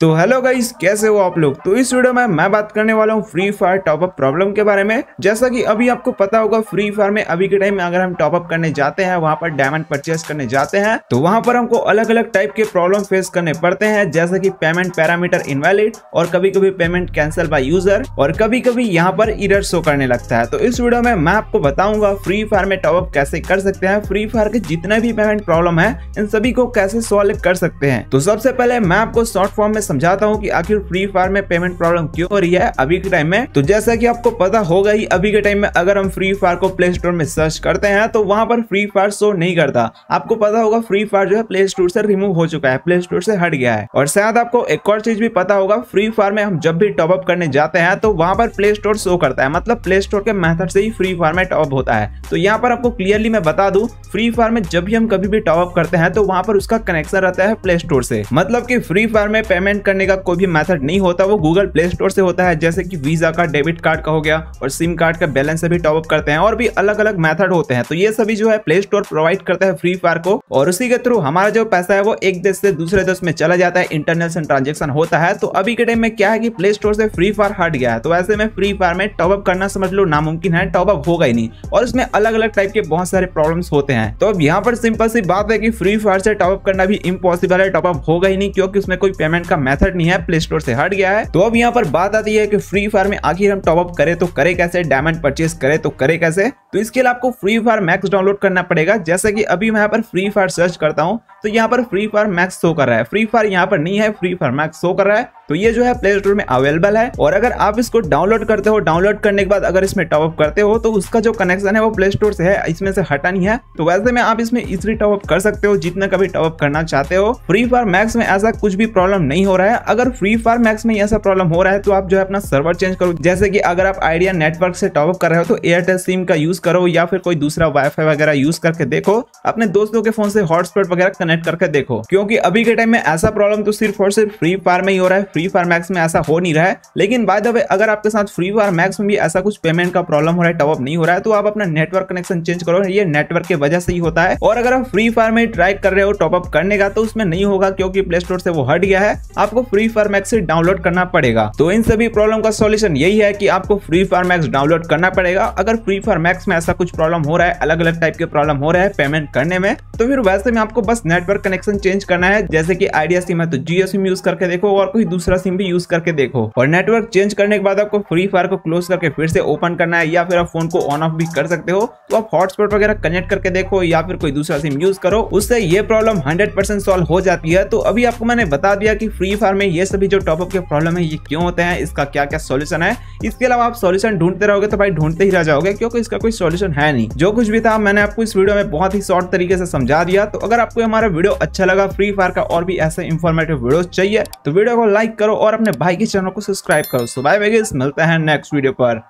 तो hello guys कैसे हो आप लोग तो इस वीडियो में मैं बात करने वाला हूँ फ्री फायर टॉपअप प्रॉब्लम के बारे में जैसा कि अभी आपको पता होगा फ्री फायर में अभी के टाइम में अगर हम टॉपअप करने जाते हैं वहाँ पर डायमंड परचेस करने जाते हैं तो वहाँ पर हमको अलग अलग टाइप के प्रॉब्लम फेस करने पड़ते हैं जैसे की पेमेंट पैरामीटर इनवेलिड और कभी कभी पेमेंट कैंसिल बाय यूजर और कभी कभी यहाँ पर इरर शो करने लगता है तो इस वीडियो में मैं आपको बताऊंगा फ्री फायर में टॉपअप कैसे कर सकते हैं फ्री फायर के जितने भी पेमेंट प्रॉब्लम है इन सभी को कैसे सॉल्व कर सकते हैं तो सबसे पहले मैं आपको शॉर्ट फॉर्म में समझाता हूँ कि आखिर फ्री फायर में पेमेंट प्रॉब्लम क्यों हो रही है अभी के टाइम में तो जैसा कि आपको पता होगा ही अभी के टाइम में अगर हम फ्री फायर को प्ले स्टोर में सर्च करते हैं तो वहाँ पर फ्री फायर शो नहीं करता आपको पता होगा फ्री फायर जो है प्ले स्टोर से रिमूव हो चुका है प्ले स्टोर से हट गया है और शायद आपको एक और चीज भी पता होगा फ्री फायर में हम जब भी टॉपअप करने जाते हैं तो वहाँ पर प्ले स्टोर शो करता है मतलब प्ले स्टोर के मेथड से ही फ्री फायर में टॉपअप होता है तो यहाँ पर आपको क्लियरली मैं बता दू फ्री फायर में जब भी हम कभी भी टॉपअप करते हैं तो वहाँ पर उसका कनेक्शन रहता है प्ले स्टोर से मतलब की फ्री फायर में पेमेंट पेमेंट करने का कोई भी मेथड नहीं होता वो गूगल प्ले स्टोर से होता है जैसे कि वीज़ा का डेबिट कार्ड का हो गया और सिम कार्ड का बैलेंस भी टॉपअप करते हैं और भी अलग अलग मैथड होते हैं तो ये सभी जो है प्ले स्टोर प्रोवाइड करता है फ्री फायर को और उसी के थ्रू हमारा जो पैसा है वो एक देश से दूसरे देश में चला जाता है इंटरनेशनल ट्रांजेक्शन होता है तो अभी के टाइम में क्या है की प्ले स्टोर से फ्री फायर हट गया है तो ऐसे में फ्री फायर में टॉपअप करना समझ लो नामुमकिन है टॉपअप होगा ही नहीं और इसमें अलग अलग टाइप के बहुत सारे प्रॉब्लम होते हैं तो अब यहाँ पर सिंपल सी बात है की फ्री फायर से टॉपअप करना भी इम्पॉसिबल है टॉपअप होगा ही नहीं क्योंकि उसमें कोई पेमेंट का मेथड नहीं है प्ले स्टोर से हट गया है तो अब यहाँ पर बात आती है कि फ्री फायर में आखिर हम टॉपअप करें तो करे कैसे डायमंड परचेस करे तो करे कैसे तो इसके लिए आपको फ्री फायर मैक्स डाउनलोड करना पड़ेगा जैसे कि अभी मैं यहाँ पर फ्री फायर सर्च करता हूँ तो यहाँ पर फ्री फायर मैक्स शो कर रहा है फ्री फायर यहाँ पर नहीं है फ्री फायर मैक्स शो कर रहा है तो ये जो है प्ले स्टोर में अवेलेबल है और अगर आप इसको डाउनलोड करते हो डाउनलोड करने के बाद अगर इसमें टॉपअप करते हो तो उसका जो कनेक्शन है वो प्ले स्टोर से है इसमें से हटा नहीं है तो वैसे में आप इसमें इजिली टॉपअप कर सकते हो जितना कभी टॉपअप करना चाहते हो फ्री फायर मैक्स में ऐसा कुछ भी प्रॉब्लम नहीं हो रहा है अगर फ्री फायर मैक्स में ऐसा प्रॉब्लम हो रहा है तो आप जो है अपना सर्वर चेंज करो जैसे कि अगर आप आइडिया नेटवर्क से टॉपअप कर रहे हो तो एयरटेल सिम का यूज करो या फिर कोई दूसरा वाईफाई वगैरह यूज करके देखो अपने दोस्तों के फोन से हॉटस्पॉट वगैरह कनेक्ट करके देखो क्योंकि अभी के टाइम में ऐसा प्रॉब्लम तो सिर्फ और सिर्फ फ्री फायर में ही हो रहा है फ्री फायर मैक्स में ऐसा हो नहीं रहा है लेकिन बाय द वे अगर आपके साथ फ्री फायर मैक्स में भी ऐसा कुछ पेमेंट का प्रॉब्लम हो रहा है टॉपअप नहीं हो रहा है तो आप अपना नेटवर्क कनेक्शन चेंज करो ये नेटवर्क की वजह से ही होता है और अगर आप फ्री फायर में ट्राई कर रहे हो टॉपअप करने का तो उसमें नहीं होगा क्योंकि प्ले स्टोर से वो हट गया है आपको फ्री फायर मैक्स से डाउनलोड करना पड़ेगा तो इन सभी प्रॉब्लम का सोल्यूशन यही है की आपको फ्री फायर मैक्स डाउनलोड करना पड़ेगा अगर फ्री फायर मैक्स में ऐसा कुछ प्रॉब्लम हो रहा है अलग अलग टाइप के प्रॉब्लम हो रहे हैं पेमेंट करने में तो फिर वैसे में आपको बस नेटवर्क कनेक्शन चेंज करना है जैसे कि आइडिया सिम है तो जियो सिम यूज करके देखो और कोई दूसरा दूसरा सिम भी यूज करके देखो और नेटवर्क चेंज करने के बाद आपको फ्री फायर को क्लोज करके फिर से ओपन करना है या फिर आप फोन को ऑन ऑफ भी कर सकते हो तो आप हॉटस्पॉट वगैरह कनेक्ट करके देखो या फिर कोई दूसरा सिम यूज करो उससे ये प्रॉब्लम हंड्रेड परसेंट सॉल्व हो जाती है तो अभी आपको मैंने बता दिया की फ्री फायर में ये सभी जो टॉपअप के प्रॉब्लम है ये क्यों होते हैं इसका क्या क्या सोल्यूशन है इसके अलावा आप सोल्यूशन ढूंढते रहोगे तो भाई ढूंढते ही रह जाओगे क्योंकि इसका कोई सोल्यूशन है नहीं जो कुछ भी था मैंने आपको इस वीडियो में बहुत ही शॉर्ट तरीके से समझा दिया तो अगर आपको हमारा वीडियो अच्छा लगा फ्री फायर का और भी ऐसे इन्फॉर्मेटिव वीडियो चाहिए तो वीडियो को लाइक करो और अपने भाई के चैनल को सब्सक्राइब करो सो बाय मिलते हैं नेक्स्ट वीडियो पर